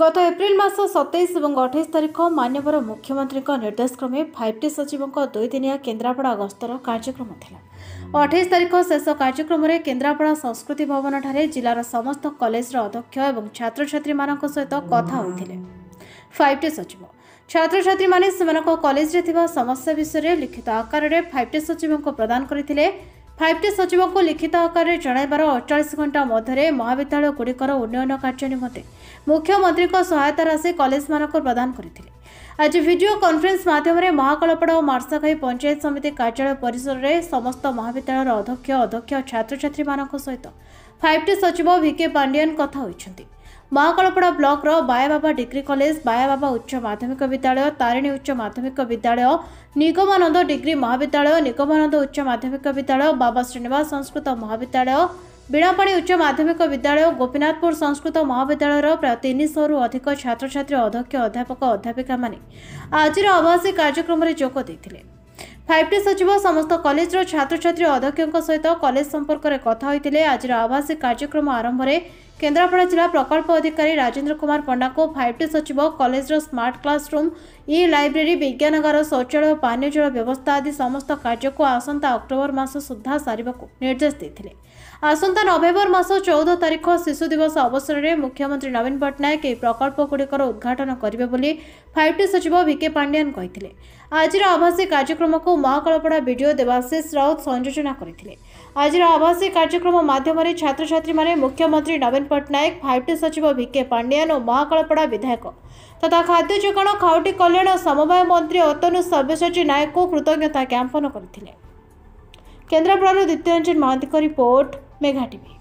ଗତ ଏପ୍ରିଲ ମାସ ସତେଇଶ ଏବଂ ଅଠେଇଶ ତାରିଖ ମାନ୍ୟବର ମୁଖ୍ୟମନ୍ତ୍ରୀଙ୍କ ନିର୍ଦ୍ଦେଶକ୍ରମେ ଫାଇଭ୍ ଟି ସଚିବଙ୍କ ଦୁଇଦିନିଆ କେନ୍ଦ୍ରାପଡ଼ା ଗସ୍ତର କାର୍ଯ୍ୟକ୍ରମ ଥିଲା ଅଠେଇଶ ତାରିଖ ଶେଷ କାର୍ଯ୍ୟକ୍ରମରେ କେନ୍ଦ୍ରାପଡ଼ା ସଂସ୍କୃତି ଭବନଠାରେ ଜିଲ୍ଲାର ସମସ୍ତ କଲେଜର ଅଧ୍ୟକ୍ଷ ଏବଂ ଛାତ୍ରଛାତ୍ରୀମାନଙ୍କ ସହିତ କଥା ହୋଇଥିଲେ ଫାଇଭ୍ ଟି ସଚିବ ଛାତ୍ରଛାତ୍ରୀମାନେ ସେମାନଙ୍କ କଲେଜରେ ଥିବା ସମସ୍ୟା ବିଷୟରେ ଲିଖିତ ଆକାରରେ ଫାଇଭ୍ ଟି ସଚିବଙ୍କୁ ପ୍ରଦାନ କରିଥିଲେ ଫାଇଭ୍ ଟି ସଚିବଙ୍କୁ ଲିଖିତ ଆକାରରେ ଜଣାଇବାର ଅଠଚାଳିଶ ଘଣ୍ଟା ମଧ୍ୟରେ ମହାବିଦ୍ୟାଳୟଗୁଡ଼ିକର ଉନ୍ନୟନ କାର୍ଯ୍ୟ ନିମନ୍ତେ ମୁଖ୍ୟମନ୍ତ୍ରୀଙ୍କ ସହାୟତା ରାଶି କଲେଜମାନଙ୍କୁ ପ୍ରଦାନ କରିଥିଲେ ଆଜି ଭିଡ଼ିଓ କନ୍ଫରେନ୍ସ ମାଧ୍ୟମରେ ମହାକାଳପଡ଼ା ଓ ମାର୍ଶାଘାଇ ପଞ୍ଚାୟତ ସମିତି କାର୍ଯ୍ୟାଳୟ ପରିସରରେ ସମସ୍ତ ମହାବିଦ୍ୟାଳୟର ଅଧ୍ୟକ୍ଷ ଅଧ୍ୟକ୍ଷ ଛାତ୍ରଛାତ୍ରୀମାନଙ୍କ ସହିତ ଫାଇଭ୍ ଟି ସଚିବ ଭିକେ ପାଣ୍ଡିଆନ୍ କଥା ହୋଇଛନ୍ତି ମହାକାଳପଡ଼ା ବ୍ଲକର ବାୟାବାବା ଡିଗ୍ରୀ କଲେଜ ବାୟାବାବା ଉଚ୍ଚ ମାଧ୍ୟମିକ ବିଦ୍ୟାଳୟ ତାରିଣୀ ଉଚ୍ଚ ମାଧ୍ୟମିକ ବିଦ୍ୟାଳୟ ନିଗମାନନ୍ଦ ଡିଗ୍ରୀ ମହାବିଦ୍ୟାଳୟ ନିଗମାନନ୍ଦ ଉଚ୍ଚ ମାଧ୍ୟମିକ ବିଦ୍ୟାଳୟ ବାବା ଶ୍ରୀନିବାସ ସଂସ୍କୃତ ମହାବିଦ୍ୟାଳୟ ବୀଣାପାଣି ଉଚ୍ଚ ମାଧ୍ୟମିକ ବିଦ୍ୟାଳୟ ଗୋପୀନାଥପୁର ସଂସ୍କୃତ ମହାବିଦ୍ୟାଳୟର ପ୍ରାୟ ତିନିଶହରୁ ଅଧିକ ଛାତ୍ରଛାତ୍ରୀ ଅଧ୍ୟକ୍ଷ ଅଧ୍ୟାପକ ଅଧ୍ୟାପିକାମାନେ ଆଜିର ଆବାସୀ କାର୍ଯ୍ୟକ୍ରମରେ ଯୋଗ ଦେଇଥିଲେ ଫାଇଭ୍ ଟି ସଚିବ ସମସ୍ତ କଲେଜର ଛାତ୍ରଛାତ୍ରୀ ଅଧ୍ୟକ୍ଷଙ୍କ ସହିତ କଲେଜ ସମ୍ପର୍କରେ କଥା ହୋଇଥିଲେ ଆଜିର ଆବାସୀ କାର୍ଯ୍ୟକ୍ରମ ଆରମ୍ଭରେ କେନ୍ଦ୍ରାପଡ଼ା ଜିଲ୍ଲା ପ୍ରକଳ୍ପ ଅଧିକାରୀ ରାଜେନ୍ଦ୍ର କୁମାର ପଣ୍ଡାଙ୍କୁ ଫାଇଭ୍ ଟି ସଚିବ କଲେଜର ସ୍ମାର୍ଟ କ୍ଲାସରୁମ୍ ଇ ଲାଇବ୍ରେରୀ ବିଜ୍ଞାନଗାର ଶୌଚାଳୟ ପାନୀୟ ଜଳ ବ୍ୟବସ୍ଥା ଆଦି ସମସ୍ତ କାର୍ଯ୍ୟକୁ ଆସନ୍ତା ଅକ୍ଟୋବର ମାସ ସୁଦ୍ଧା ସାରିବାକୁ ନିର୍ଦ୍ଦେଶ ଦେଇଥିଲେ ଆସନ୍ତା ନଭେମ୍ବର ମାସ ଚଉଦ ତାରିଖ ଶିଶୁ ଦିବସ ଅବସରରେ ମୁଖ୍ୟମନ୍ତ୍ରୀ ନବୀନ ପଟ୍ଟନାୟକ ଏହି ପ୍ରକଳ୍ପଗୁଡ଼ିକର ଉଦ୍ଘାଟନ କରିବେ ବୋଲି ଫାଇଭ୍ ଟି ସଚିବ ଭିକେ ପାଣ୍ଡିଆନ୍ କହିଥିଲେ ଆଜିର ଆଭାସୀ କାର୍ଯ୍ୟକ୍ରମକୁ ମହାକଳପଡ଼ା ବିଡିଓ ଦେବାଶିଷ ରାଉତ ସଂଯୋଜନା କରିଥିଲେ ଆଜିର ଆଭାସୀ କାର୍ଯ୍ୟକ୍ରମ ମାଧ୍ୟମରେ ଛାତ୍ରଛାତ୍ରୀମାନେ ମୁଖ୍ୟମନ୍ତ୍ରୀ ନବୀନ ପଟ୍ଟନାୟକ ଫାଇଭ୍ ଟି ସଚିବ ଭିକେ ପାଣ୍ଡିଆନ ଓ ମହାକାଳପଡ଼ା ବିଧାୟକ ତଥା ଖାଦ୍ୟ ଯୋଗାଣ ଖାଉଟି କଲ୍ୟାଣ ସମବାୟ ମନ୍ତ୍ରୀ ଅତନୁ ସବ୍ୟସାଚୀ ନାୟକଙ୍କୁ କୃତଜ୍ଞତା ଜ୍ଞାପନ କରିଥିଲେ କେନ୍ଦ୍ରାପଡ଼ାରୁ ଦ୍ୱିତୀୟ ରଞ୍ଜନ ମହାନ୍ତିଙ୍କ ରିପୋର୍ଟ ମେଘା ଟିଭି